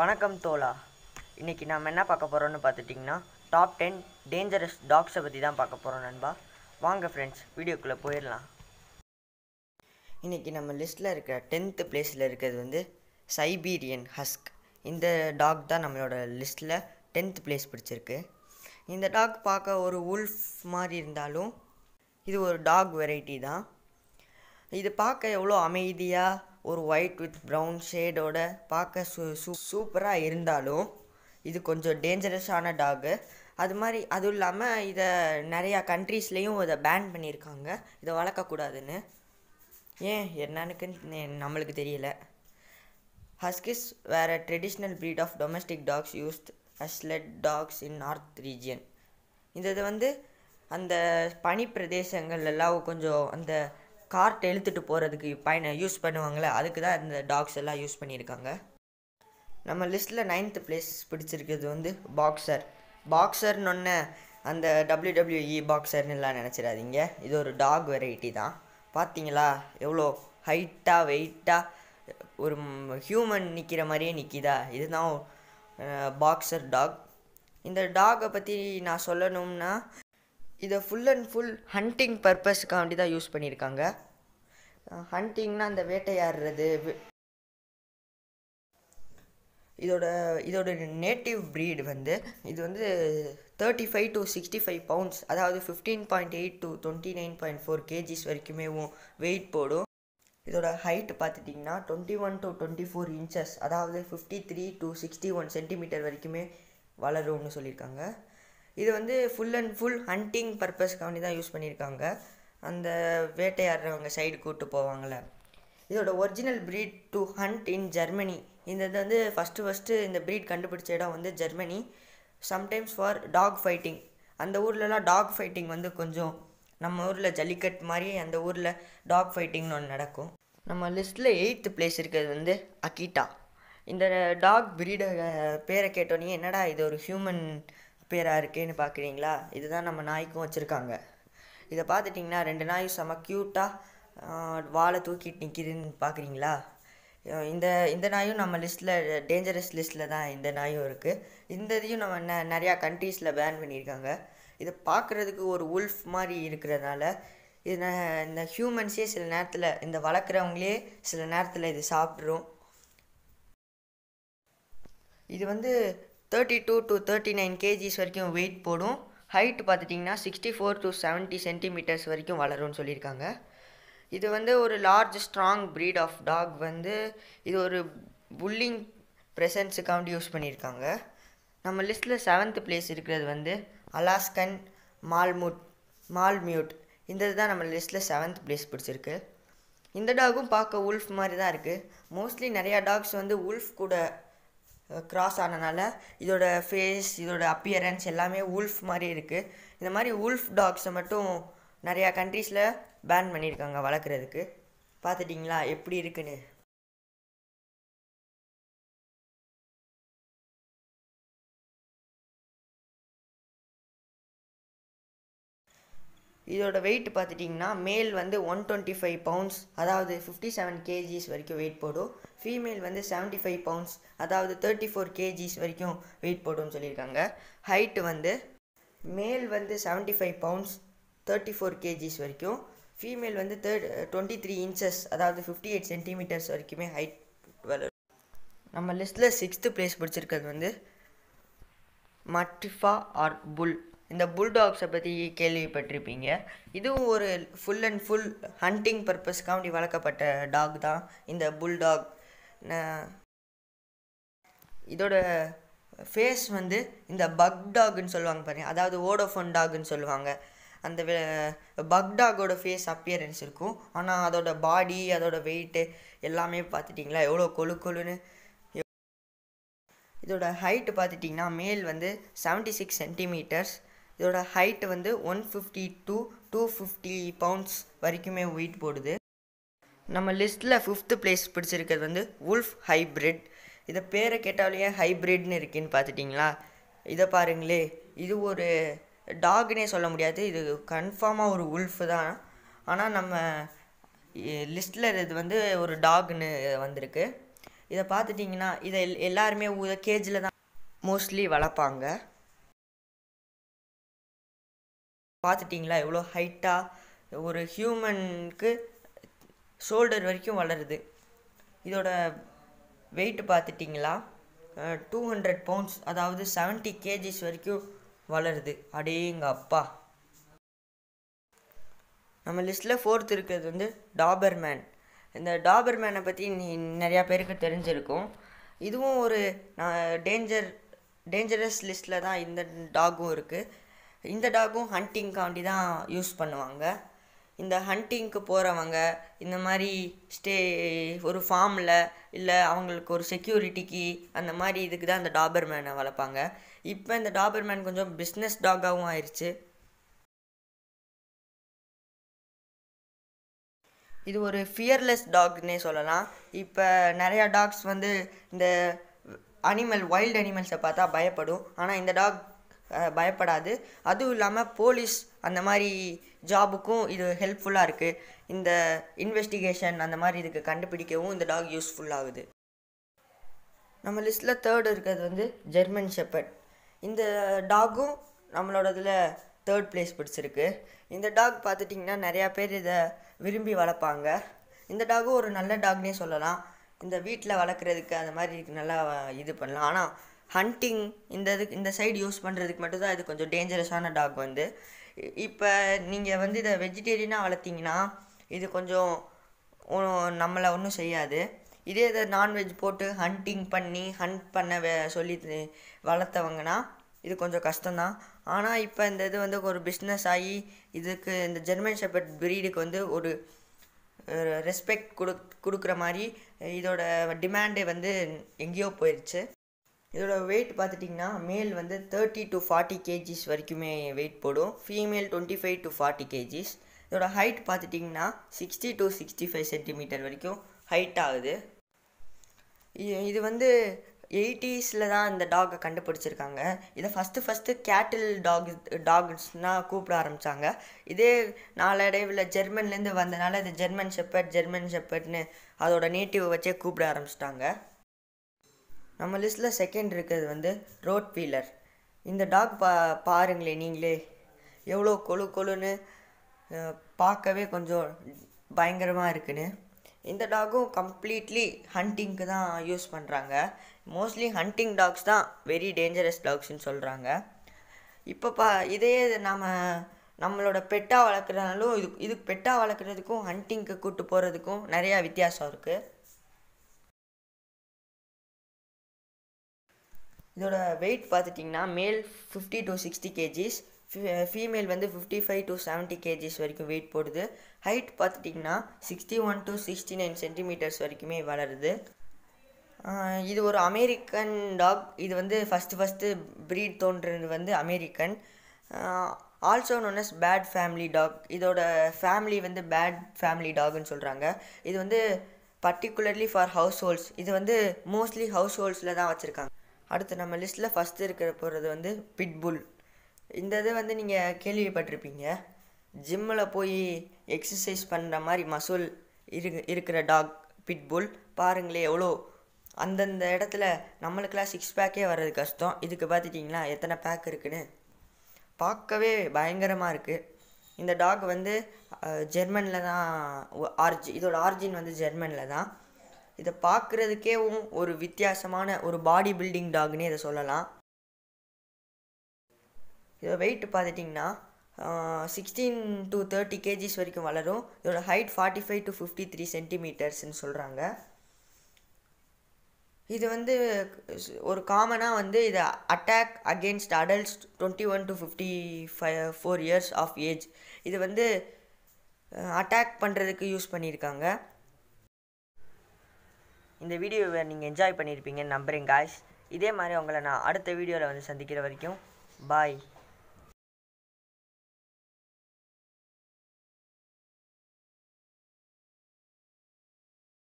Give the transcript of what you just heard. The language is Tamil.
வணக்கம் தோலா இன்றைக்கி நம்ம என்ன பார்க்க போகிறோன்னு பார்த்துட்டிங்கன்னா டாப் டென் டேஞ்சரஸ் டாக்ஸை பற்றி தான் பார்க்க போகிறோம் நண்பா வாங்க ஃப்ரெண்ட்ஸ் வீடியோக்குள்ளே போயிடலாம் இன்றைக்கி நம்ம லிஸ்ட்டில் இருக்கிற டென்த்து பிளேஸில் இருக்கிறது வந்து சைபீரியன் ஹஸ்க் இந்த டாக் தான் நம்மளோட லிஸ்ட்டில் டென்த் பிளேஸ் பிடிச்சிருக்கு இந்த டாக் பார்க்க ஒரு உல்ஃப் மாதிரி இருந்தாலும் இது ஒரு டாக் வெரைட்டி தான் இது பார்க்க எவ்வளோ அமைதியாக ஒரு ஒயிட் வித் ப்ரௌன் ஷேடோட பார்க்க சூ சூப்பராக இருந்தாலும் இது கொஞ்சம் டேஞ்சரஸான டாகு அது மாதிரி அதுவும் இல்லாமல் இதை நிறையா கண்ட்ரீஸ்லேயும் இதை பேன் பண்ணியிருக்காங்க இதை வளர்க்கக்கூடாதுன்னு ஏன் என்னன்னுக்குன்னு நம்மளுக்கு தெரியல ஹஸ்கிஸ் வேறு traditional breed of domestic dogs used as dogs in north region இந்த இது வந்து அந்த பனி பிரதேசங்கள் எல்லாம் கொஞ்சம் அந்த கார்ட் எழுத்துட்டு போகிறதுக்கு பயனை யூஸ் பண்ணுவாங்களே அதுக்கு தான் இந்த டாக்ஸ் எல்லாம் யூஸ் பண்ணியிருக்காங்க நம்ம லிஸ்ட்டில் நைன்த் பிளேஸ் பிடிச்சிருக்கிறது வந்து பாக்ஸர் பாக்ஸர்னு அந்த டபிள்யூடபிள்யூஇ பாக்ஸர்னுலாம் நினச்சிடாதீங்க இது ஒரு டாக் வெரைட்டி தான் பார்த்தீங்களா எவ்வளோ ஹைட்டாக வெயிட்டாக ஒரு ஹியூமன் நிற்கிற மாதிரியே நிற்கிதா இதுதான் பாக்ஸர் டாக் இந்த டாகை பற்றி நான் சொல்லணும்னா இதை ஃபுல் அண்ட் ஃபுல் ஹண்டிங் பர்பஸ்க்காண்டி தான் யூஸ் பண்ணியிருக்காங்க ஹண்டிங்னா அந்த வேட்டையாடுறது இதோட இதோட நேட்டிவ் ப்ரீடு வந்து இது வந்து thirty five to sixty five pounds அதாவது fifteen point eight to twenty nine point four kgs வரைக்குமே வெயிட் போடும் இதோட ஹைட் பார்த்துட்டிங்கன்னா twenty one to twenty four inches அதாவது fifty three to sixty one centimetre வரைக்குமே வளரும்னு சொல்லியிருக்காங்க இது வந்து ஃபுல் அண்ட் ஃபுல் ஹண்டிங் பர்பஸ்க்காண்டி தான் யூஸ் பண்ணியிருக்காங்க அந்த வேட்டையாடுறவங்க சைடு கூப்பிட்டு போவாங்கள்ல இதோட original breed to hunt in Germany இந்த இது வந்து ஃபஸ்ட்டு ஃபஸ்ட்டு இந்த ப்ரீட் கண்டுபிடிச்ச இடம் வந்து Germany sometimes for dog fighting அந்த ஊர்லலாம் டாக் ஃபைட்டிங் வந்து கொஞ்சம் நம்ம ஊரில் ஜல்லிக்கட் மாதிரி அந்த ஊரில் டாக் ஃபைட்டிங்னு ஒன்று நடக்கும் நம்ம லிஸ்ட்டில் எயித்து பிளேஸ் இருக்கிறது வந்து அகீட்டா இந்த டாக் ப்ரீடோட பேரை கேட்டோன்னே என்னடா இது ஒரு ஹியூமன் பேராக இருக்கேன்னு பார்க்குறீங்களா இதுதான் நம்ம நாய்க்கும் வச்சுருக்காங்க இதை பார்த்துட்டிங்கன்னா ரெண்டு நாய் செம க்யூட்டாக வாழை தூக்கிட்டு நிற்கிதுன்னு பார்க்குறீங்களா இந்த இந்த நாயும் நம்ம லிஸ்ட்டில் டேஞ்சரஸ் லிஸ்ட்டில் தான் இந்த நாயும் இருக்குது இந்த இதையும் நம்ம ந நிறையா கண்ட்ரீஸில் பேன் பண்ணியிருக்காங்க இதை பார்க்குறதுக்கு ஒரு உல்ஃப் மாதிரி இருக்கிறதுனால இது இந்த ஹியூமன்ஸே சில நேரத்தில் இந்த வளர்க்குறவங்களே சில நேரத்தில் இது சாப்பிட்ரும் இது வந்து thirty two to thirty nine kgs வரைக்கும் வெயிட் போடும் ஹைட் பார்த்துட்டிங்கன்னா sixty four to seventy centimetres வரைக்கும் வளரும்னு சொல்லியிருக்காங்க இது வந்து ஒரு large strong breed of dog வந்து இது ஒரு புல்லிங் ப்ரெசன்ஸுக்காண்டி யூஸ் பண்ணியிருக்காங்க நம்ம லிஸ்ட்டில் செவன்த் பிளேஸ் இருக்கிறது வந்து அலாஸ்கன் மால்மூட் மால்மியூட் இந்த தான் நம்ம லிஸ்ட்டில் செவன்த் பிளேஸ் பிடிச்சிருக்கு இந்த டாகும் பார்க்க உல்ஃப் மாதிரி தான் இருக்குது மோஸ்ட்லி நிறையா டாக்ஸ் வந்து உல்ஃப் கூட க்ராஸ் ஆனனால இதோட ஃபேஸ் இதோட அப்பியரன்ஸ் எல்லாமே உல்ஃப் மாதிரி இருக்குது இந்த மாதிரி உல்ஃப் டாக்ஸை மட்டும் நிறையா கண்ட்ரீஸில் பேன் பண்ணியிருக்காங்க வளர்க்குறதுக்கு பார்த்துட்டிங்களா எப்படி இருக்குன்னு இதோட வெயிட் பார்த்துட்டிங்கன்னா மேல் வந்து ஒன் டுவெண்ட்டி ஃபைவ் பவுண்ட்ஸ் அதாவது ஃபிஃப்டி செவன் கேஜிஸ் வரைக்கும் வெயிட் போடும் ஃபீமேல் வந்து செவன்ட்டி ஃபைவ் பவுண்ட்ஸ் அதாவது தேர்ட்டி ஃபோர் கேஜிஸ் வரைக்கும் வெயிட் போடும்னு சொல்லியிருக்காங்க ஹைட்டு வந்து மேல் வந்து seventy five pounds thirty four kgs வரைக்கும் ஃபீமேல் வந்து தேர்ட் டுவெண்ட்டி த்ரீ இன்ச்சஸ் அதாவது ஃபிஃப்டி எயிட் சென்டிமீட்டர்ஸ் வரைக்குமே ஹைட் வளரும் நம்ம லிஸ்ட்டில் சிக்ஸ்த்து ப்ளேஸ் பிடிச்சிருக்கிறது வந்து மட்டிஃபா ஆர் புல் இந்த புல்டாக்ஸை பற்றி கேள்விப்பட்டிருப்பீங்க இதுவும் ஒரு ஃபுல் அண்ட் ஃபுல் ஹண்டிங் பர்பஸ்க்காக அப்படி வளர்க்கப்பட்ட டாக் தான் இந்த புல்டாக் இதோட ஃபேஸ் வந்து இந்த பக் டாக்னு சொல்லுவாங்க பாருங்க அதாவது ஓடோஃபோன் டாக்னு சொல்லுவாங்க அந்த பக் டாகோட ஃபேஸ் அப்பியரன்ஸ் இருக்கும் ஆனால் அதோட பாடி அதோட வெயிட்டு எல்லாமே பார்த்துட்டிங்களா எவ்வளோ கொழு கொழுன்னு இதோட ஹைட்டு பார்த்துட்டிங்கன்னா மேல் வந்து செவன்ட்டி சிக்ஸ் சென்டிமீட்டர்ஸ் இதோட ஹைட் வந்து one fifty to two fifty pounds வரைக்குமே வெயிட் போடுது நம்ம லிஸ்ட்டில் ஃபிஃப்த்து பிளேஸ் பிடிச்சிருக்கிறது வந்து உல்ஃப் ஹைப்ரிட் இதை பேரை கேட்டாலேயே ஹைப்ரிட்னு இருக்குன்னு பார்த்துட்டிங்களா இதை பாருங்களே இது ஒரு டாக்னே சொல்ல முடியாது இது கன்ஃபார்மாக ஒரு உல்ஃபு தான் ஆனால் நம்ம லிஸ்ட்டில் இது வந்து ஒரு டாக்னு வந்திருக்கு இதை பார்த்துட்டிங்கன்னா இதை எல்லாருமே கேஜில் தான் மோஸ்ட்லி வளர்ப்பாங்க பார்த்துட்டிங்களா எவ்வளோ ஹைட்டாக ஒரு ஹியூமனுக்கு ஷோல்டர் வரைக்கும் வளருது இதோட வெயிட் பார்த்துட்டிங்களா டூ ஹண்ட்ரட் பவுண்ட்ஸ் அதாவது செவன்ட்டி கேஜிஸ் வரைக்கும் வளருது அடேங்க அப்பா நம்ம லிஸ்ட்டில் ஃபோர்த் இருக்கிறது வந்து டாபர்மேன் இந்த டாபர்மேனை பற்றி நிறையா பேருக்கு தெரிஞ்சிருக்கும் இதுவும் ஒரு நான் டேஞ்சர் டேஞ்சரஸ் லிஸ்ட்டில் தான் இந்த டாகும் இருக்குது இந்த டாகும் ஹண்டிங்காண்டி தான் யூஸ் பண்ணுவாங்க இந்த ஹண்டிங்க்கு போகிறவங்க இந்த மாதிரி ஸ்டே ஒரு ஃபார்மில் இல்லை அவங்களுக்கு ஒரு செக்யூரிட்டிக்கு அந்த மாதிரி இதுக்கு தான் இந்த மேனை வளர்ப்பாங்க இப்போ இந்த டாபர்மேன் கொஞ்சம் பிஸ்னஸ் டாகாகவும் ஆயிடுச்சு இது ஒரு ஃபியர்லெஸ் டாக்னே சொல்லலாம் இப்போ நிறையா டாக்ஸ் வந்து இந்த அனிமல் வைல்டு அனிமல்ஸை பார்த்தா பயப்படும் ஆனால் இந்த டாக் பயப்படாது அதுவும் இல்லாமல் போலீஸ் அந்த மாதிரி ஜாபுக்கும் இது ஹெல்ப்ஃபுல்லாக இருக்குது இந்த இன்வெஸ்டிகேஷன் அந்த மாதிரி இதுக்கு கண்டுபிடிக்கவும் இந்த டாக் யூஸ்ஃபுல்லாகுது நம்ம லிஸ்ட்டில் தேர்டு இருக்கிறது வந்து ஜெர்மன் ஷெப்பர்ட் இந்த டாகும் நம்மளோட இதில் தேர்ட் பிளேஸ் பிடிச்சிருக்கு இந்த டாக் பார்த்துட்டிங்கன்னா நிறையா பேர் இதை விரும்பி வளர்ப்பாங்க இந்த டாகும் ஒரு நல்ல டாக்னே சொல்லலாம் இந்த வீட்டில் வளர்க்குறதுக்கு அந்த மாதிரி நல்லா இது பண்ணலாம் ஆனால் ஹண்டிங் இந்த இதுக்கு இந்த சைடு யூஸ் பண்ணுறதுக்கு மட்டும்தான் இது கொஞ்சம் டேஞ்சரஸான டாக் வந்து இப்போ நீங்கள் வந்து இதை வெஜிடேரியனாக வளர்த்திங்கன்னா இது கொஞ்சம் நம்மளை ஒன்றும் செய்யாது இதே இதை நான்வெஜ் போட்டு ஹண்டிங் பண்ணி ஹண்ட் பண்ண வே சொல்லி வளர்த்தவங்கன்னா இது கொஞ்சம் கஷ்டம்தான் ஆனால் இப்போ இந்த இது வந்து ஒரு பிஸ்னஸ் ஆகி இதுக்கு இந்த ஜெர்மன் ஷெப்பர்ட் பிரீடுக்கு வந்து ஒரு ரெஸ்பெக்ட் கொடு கொடுக்குற மாதிரி இதோட டிமாண்டே வந்து எங்கேயோ போயிடுச்சு இதோட வெயிட் பார்த்துட்டிங்கன்னா மேல் வந்து தேர்ட்டி டு ஃபார்ட்டி கேஜிஸ் வரைக்குமே வெயிட் போடும் female twenty five to forty kgs இதோட ஹைட் பார்த்துட்டிங்கன்னா sixty to sixty five centimetre வரைக்கும் ஹைட் ஆகுது இது வந்து எயிட்டிஸில் தான் இந்த டாகை கண்டுபிடிச்சிருக்காங்க இதை ஃபஸ்ட்டு ஃபஸ்ட்டு கேட்டில் டாக் டாக்ஸ்னால் கூப்பிட ஆரம்பித்தாங்க இதே நாளடைவில் ஜெர்மன்லேருந்து வந்தனால இது ஜெர்மன் ஷெப்பர்ட் ஜெர்மன் ஷெப்பர்ட்னு அதோட நேட்டிவை வச்சே கூப்பிட ஆரம்பிச்சிட்டாங்க நம்ம லிஸ்ட்டில் செகண்ட் இருக்கிறது வந்து ரோட் வீலர் இந்த டாக் பா பாருங்களே நீங்களே எவ்வளோ கொழு கொழுன்னு பார்க்கவே கொஞ்சம் பயங்கரமாக இருக்குன்னு இந்த டாகும் கம்ப்ளீட்லி ஹண்டிங்க்கு தான் யூஸ் பண்ணுறாங்க மோஸ்ட்லி ஹண்டிங் டாக்ஸ் தான் வெரி டேஞ்சரஸ் டாக்ஸ்ன்னு சொல்கிறாங்க இப்போ பா இதே நாம் நம்மளோட பெட்டாக வளர்க்குறதுனாலும் இது இதுக்கு பெட்டாக வளர்க்குறதுக்கும் ஹண்டிங்க்கு கூப்பிட்டு போகிறதுக்கும் நிறையா வித்தியாசம் இருக்குது இதோட வெயிட் பார்த்துட்டிங்கன்னா male fifty to sixty kgs female வந்து fifty five to seventy kgs வரைக்கும் வெயிட் போடுது ஹைட் பார்த்துட்டிங்கன்னா sixty one to sixty nine centimetres வரைக்குமே வளருது இது ஒரு அமெரிக்கன் டாக் இது வந்து ஃபஸ்ட்டு ஃபஸ்ட்டு ப்ரீட் தோன்றது வந்து American also known as pet family dog இதோட ஃபேமிலி வந்து பேட் ஃபேமிலி டாக்னு சொல்கிறாங்க இது வந்து பர்டிகுலர்லி ஃபார் ஹவுஸ் ஹோல்ட்ஸ் இது வந்து மோஸ்ட்லி ஹவுஸ் ஹோல்ஸில் தான் வச்சுருக்காங்க அடுத்து நம்ம லிஸ்ட்டில் ஃபஸ்ட்டு இருக்கிற போகிறது வந்து பிட்புல் இந்த இது வந்து நீங்கள் கேள்விப்பட்டிருப்பீங்க ஜிம்மில் போய் எக்ஸசைஸ் பண்ணுற மாதிரி மசூல் இரு இருக்கிற டாக் பிட்புல் பாருங்களே எவ்வளோ அந்தந்த இடத்துல நம்மளுக்கெல்லாம் சிக்ஸ் பேக்கே வர்றது கஷ்டம் இதுக்கு பார்த்துட்டிங்களா எத்தனை பேக் இருக்குன்னு பார்க்கவே பயங்கரமாக இருக்குது இந்த டாக் வந்து ஜெர்மனில் தான் ஆர்ஜி இதோட ஆர்ஜின் வந்து ஜெர்மனில் தான் இதை பார்க்குறதுக்கேவும் ஒரு வித்தியாசமான ஒரு பாடி பில்டிங் டாக்னே இதை சொல்லலாம் இதோட வெயிட் பார்த்துட்டிங்கன்னா சிக்ஸ்டீன் டு தேர்ட்டி கேஜிஸ் வரைக்கும் வளரும் இதோட height forty five to fifty three சென்டிமீட்டர்ஸ்னு சொல்கிறாங்க இது வந்து ஒரு காமனாக வந்து இதை attack against adults twenty one to fifty five four years of age இது வந்து அட்டாக் பண்ணுறதுக்கு யூஸ் பண்ணியிருக்காங்க இந்த வீடியோவை நீங்கள் என்ஜாய் பண்ணியிருப்பீங்கன்னு நம்புகிறேன் காய்ஸ் இதே மாதிரி உங்களை நான் அடுத்த வீடியோவில் வந்து சந்திக்கிற வரைக்கும் பாய்